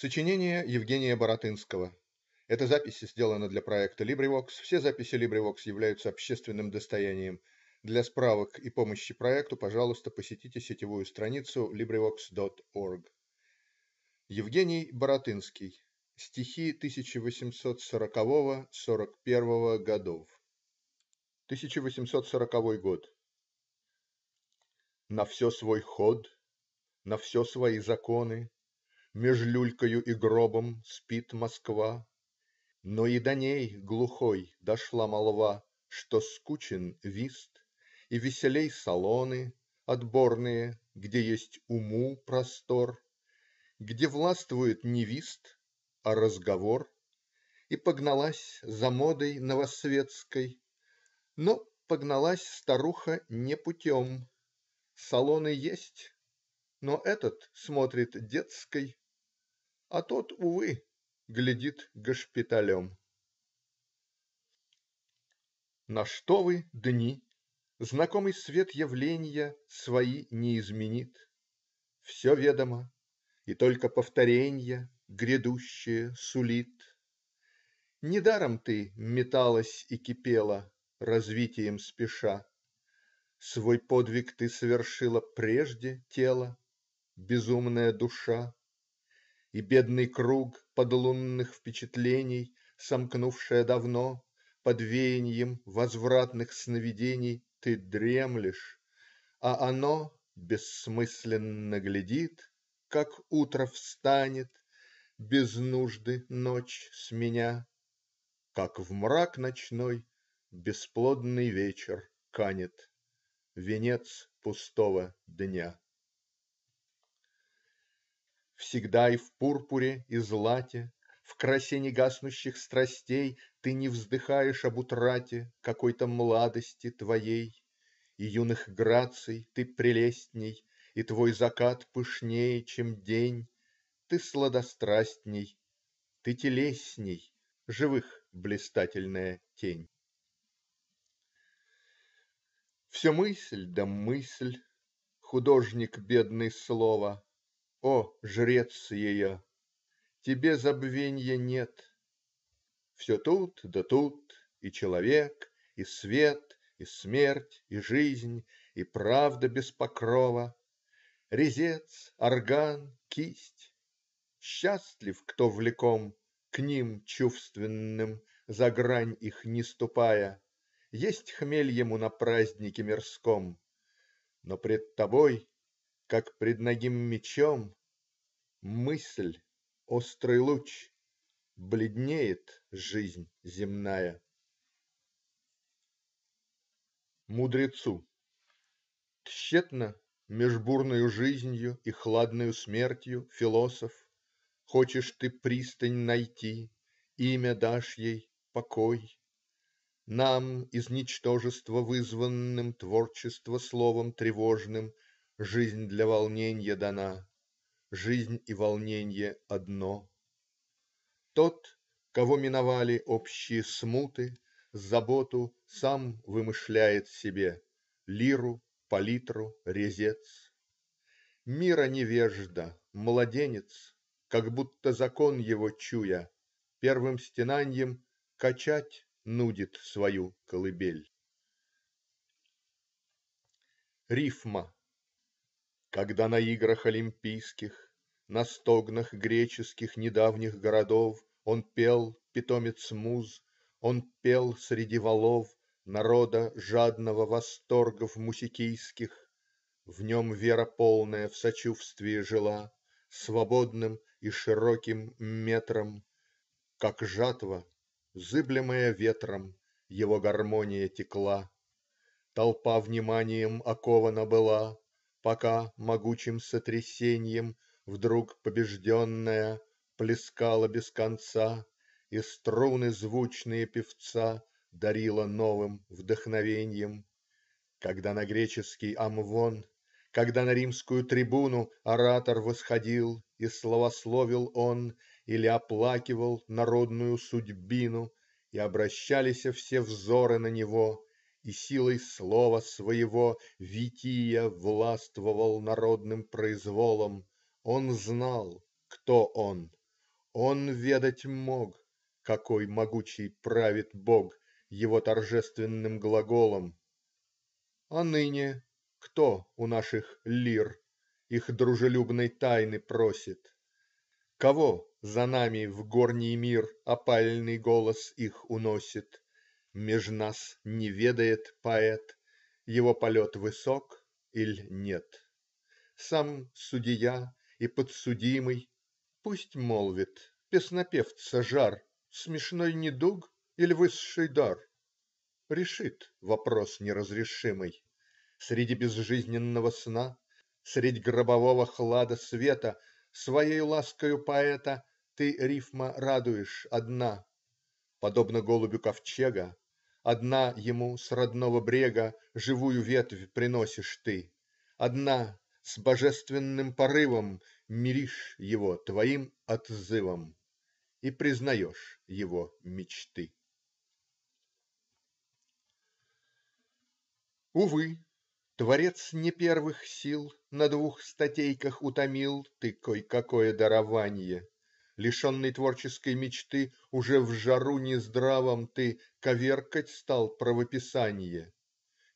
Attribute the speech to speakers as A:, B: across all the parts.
A: Сочинение Евгения Баратынского Эта запись сделана для проекта LibriVox. Все записи LibriVox являются общественным достоянием. Для справок и помощи проекту, пожалуйста, посетите сетевую страницу LibriVox.org. Евгений Баратынский. Стихи 1840-41 годов. 1840 год. На все свой ход, на все свои законы. Меж люлькою и гробом спит Москва, Но и до ней, глухой, дошла молва, Что скучен вист и веселей салоны Отборные, где есть уму простор, Где властвует не вист, а разговор, И погналась за модой новосветской. Но погналась старуха не путем. Салоны есть, но этот смотрит детской. А тот, увы, глядит госпиталем. На что вы дни знакомый свет явления Свои не изменит. Все ведомо, и только повторенье Грядущее сулит. Недаром ты металась и кипела, Развитием спеша. Свой подвиг ты совершила прежде тело, Безумная душа. И бедный круг подлунных впечатлений, Сомкнувшая давно, под веяньем Возвратных сновидений ты дремлешь, А оно бессмысленно глядит, Как утро встанет, без нужды ночь с меня, Как в мрак ночной бесплодный вечер канет. Венец пустого дня. Всегда и в пурпуре и злате, В красе негаснущих страстей Ты не вздыхаешь об утрате Какой-то младости твоей. И юных граций ты прелестней, И твой закат пышнее, чем день. Ты сладострастней, ты телесней Живых блистательная тень. Все мысль да мысль. Художник бедный слова. О, жрец ее, тебе забвенья нет! Все тут да тут и человек и свет и смерть и жизнь и правда без покрова. Резец, орган, кисть. Счастлив, кто влеком к ним чувственным за грань их не ступая. Есть хмель ему на празднике мирском. Но пред тобой. Как пред нагим мечом Мысль, острый луч, Бледнеет жизнь земная. Мудрецу Тщетно меж бурною жизнью И хладною смертью, философ, Хочешь ты пристань найти, Имя дашь ей покой. Нам, из ничтожества вызванным Творчество словом тревожным. Жизнь для волненья дана, Жизнь и волненье одно. Тот, кого миновали общие смуты, Заботу сам вымышляет себе: Лиру, палитру, резец. Мира невежда, младенец. Как будто закон его чуя, Первым стенаньем качать нудит свою колыбель. Рифма. Когда на играх олимпийских, На стогнах греческих недавних городов Он пел, питомец муз, он пел среди валов Народа, жадного восторгов мусикийских. В нем вера полная в сочувствие жила Свободным и широким метром. Как жатва, зыблемая ветром, Его гармония текла. Толпа вниманием окована была. Пока могучим сотрясеньем Вдруг побежденная Плескала без конца И струны звучные певца Дарила новым вдохновеньем. Когда на греческий амвон Когда на римскую трибуну Оратор восходил и славословил он Или оплакивал народную судьбину И обращались все взоры на него и силой слова своего Вития властвовал народным произволом. Он знал, кто он. Он ведать мог. Какой могучий правит Бог Его торжественным глаголом! А ныне кто у наших лир Их дружелюбной тайны просит? Кого за нами в горний мир Опальный голос их уносит? Меж нас не ведает поэт, его полет высок иль нет. Сам судья и подсудимый пусть молвит песнопевца жар Смешной недуг или высший дар? Решит вопрос неразрешимый. Среди безжизненного сна средь гробового хлада света Своей ласкою поэта ты, рифма, радуешь одна. Подобно голубю ковчега Одна ему с родного брега Живую ветвь приносишь ты. Одна, с божественным порывом Миришь его твоим отзывом. И признаешь его мечты. Увы, творец не первых сил На двух статейках утомил Ты кой-какое дарование лишенный творческой мечты, уже в жару нездравом ты коверкать стал правописанье.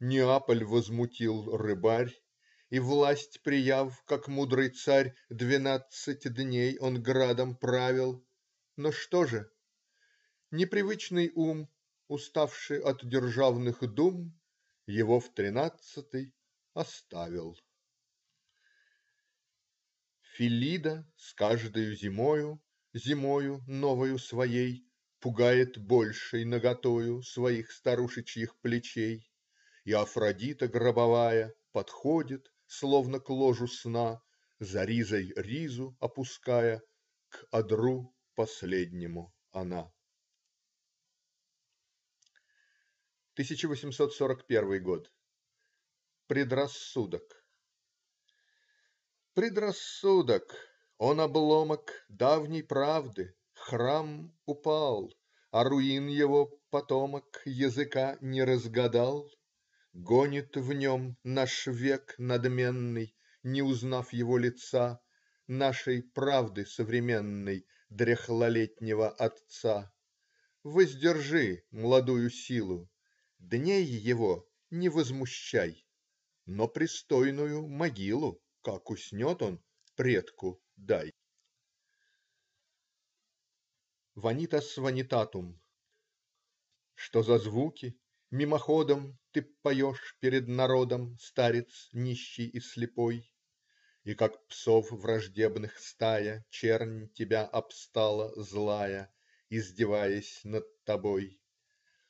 A: Неаполь возмутил рыбарь. И власть прияв, как мудрый царь, Двенадцать дней он градом правил. Но что же? Непривычный ум, уставший от державных дум, Его в тринадцатый оставил. Филида с каждою зимою Зимою новою своей Пугает большей наготою Своих старушечьих плечей. И Афродита гробовая Подходит, словно к ложу сна, За ризой ризу опуская, К одру последнему она. 1841 год. Предрассудок Предрассудок! Он обломок давней правды, храм упал, А руин его потомок языка не разгадал, Гонит в нем наш век надменный, Не узнав его лица, Нашей правды современной дряхлолетнего отца. Воздержи молодую силу, дней его не возмущай, Но пристойную могилу, как уснет он, предку дай!" Vanitas Vanitatum Что за звуки, мимоходом, Ты поешь перед народом, Старец нищий и слепой? И как псов враждебных стая Чернь тебя обстала злая, Издеваясь над тобой.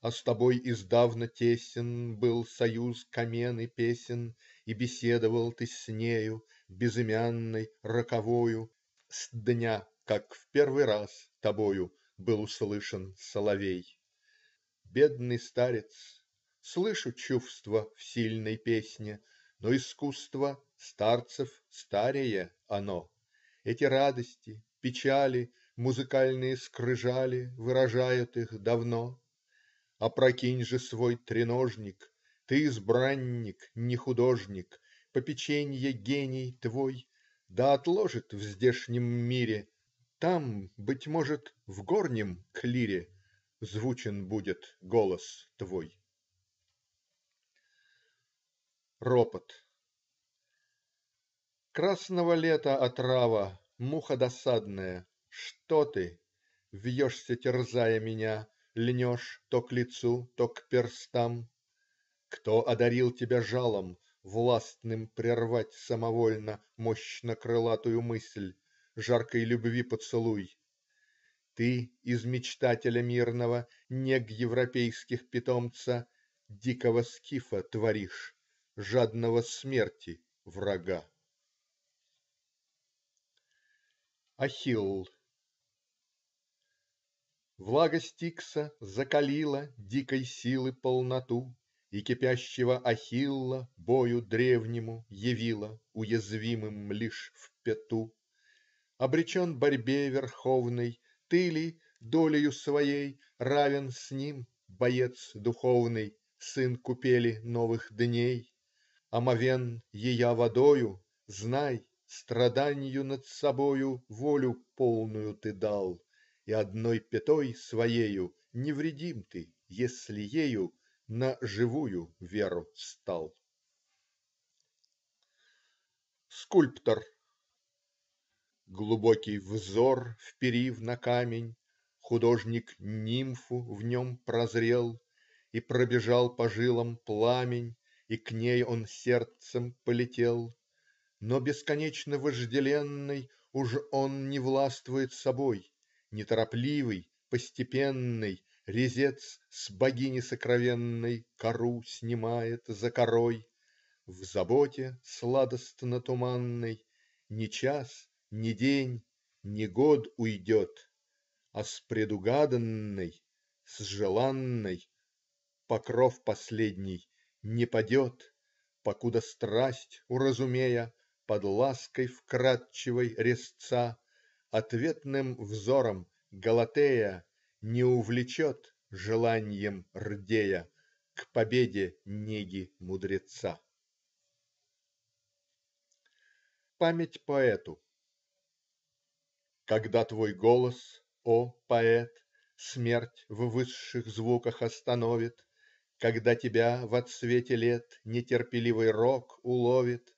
A: А с тобой издавна тесен Был союз камен и песен И беседовал ты с нею безымянной, роковою С дня, как в первый раз, тобою Был услышан соловей. Бедный старец! Слышу чувства в сильной песне. Но искусство старцев старее оно. Эти радости, печали Музыкальные скрыжали Выражают их давно. Опрокинь же свой треножник. Ты избранник, не художник. Попеченье гений твой Да отложит в здешнем мире, Там, быть может, в горнем клире Звучен будет голос твой. Ропот Красного лета отрава, муха досадная, Что ты? вьешься, терзая меня, Льнешь то к лицу, то к перстам. Кто одарил тебя жалом? Властным прервать самовольно Мощно-крылатую мысль, жаркой любви поцелуй. Ты из мечтателя мирного Нег европейских питомца Дикого скифа творишь, жадного смерти врага. Ахилл Влага Стикса закалила Дикой силы полноту. И кипящего Ахилла бою древнему Явила уязвимым лишь в пету. Обречен борьбе верховной, Ты ли, долею своей, равен с ним, Боец духовный, сын купели новых дней? Омовен ея водою, знай Страданью над собою Волю полную ты дал, и одной пятой своею Невредим ты, если ею на живую веру стал. Скульптор Глубокий взор вперив на камень, Художник нимфу в нем прозрел, И пробежал по жилам пламень, И к ней он сердцем полетел. Но бесконечно вожделенный Уж он не властвует собой. Неторопливый, постепенный. Резец с богини сокровенной Кору снимает за корой. В заботе сладостно-туманной ни час, ни день, ни год уйдет. А с предугаданной, с желанной Покров последний не падет. Покуда страсть уразумея Под лаской вкрадчивой резца Ответным взором Галатея не увлечет желаньем рдея К победе неги мудреца. Память поэту Когда твой голос, о поэт, Смерть в высших звуках остановит, Когда тебя в отсвете лет Нетерпеливый рок уловит,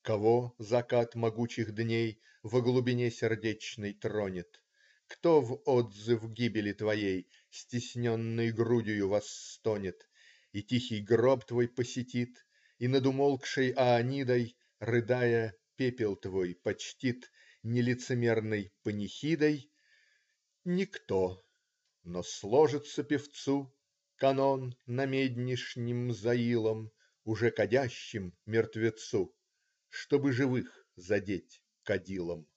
A: Кого закат могучих дней Во глубине сердечной тронет? Кто в отзыв гибели твоей Стесненной грудью вас стонет И тихий гроб твой посетит, И над умолкшей Аанидой, Рыдая, пепел твой почтит Нелицемерной панихидой? Никто. Но сложится певцу Канон на меднишним заилом, Уже кадящим мертвецу, Чтобы живых задеть кадилом.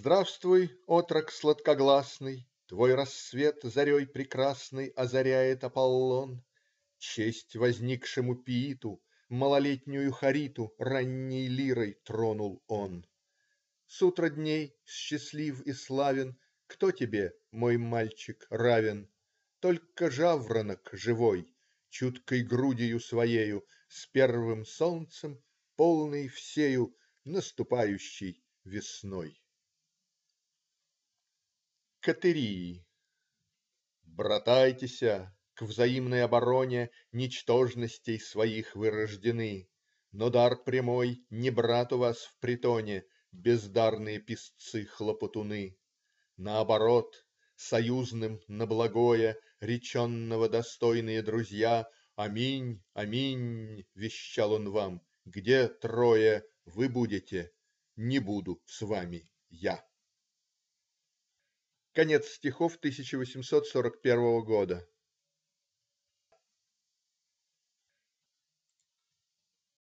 A: Здравствуй, отрок сладкогласный, Твой рассвет зарей прекрасный Озаряет Аполлон. Честь возникшему пииту, Малолетнюю Хариту Ранней лирой тронул он. С утра дней счастлив и славен Кто тебе, мой мальчик, равен? Только жаворонок живой Чуткой грудью своею С первым солнцем, полный всею Наступающей весной. Катерии Братайтеся, к взаимной обороне Ничтожностей своих вы рождены, Но дар прямой не брат у вас в притоне, Бездарные песцы-хлопотуны. Наоборот, союзным на благое Реченного достойные друзья, Аминь, аминь, вещал он вам, где трое Вы будете, не буду с вами я. Конец стихов 1841 года.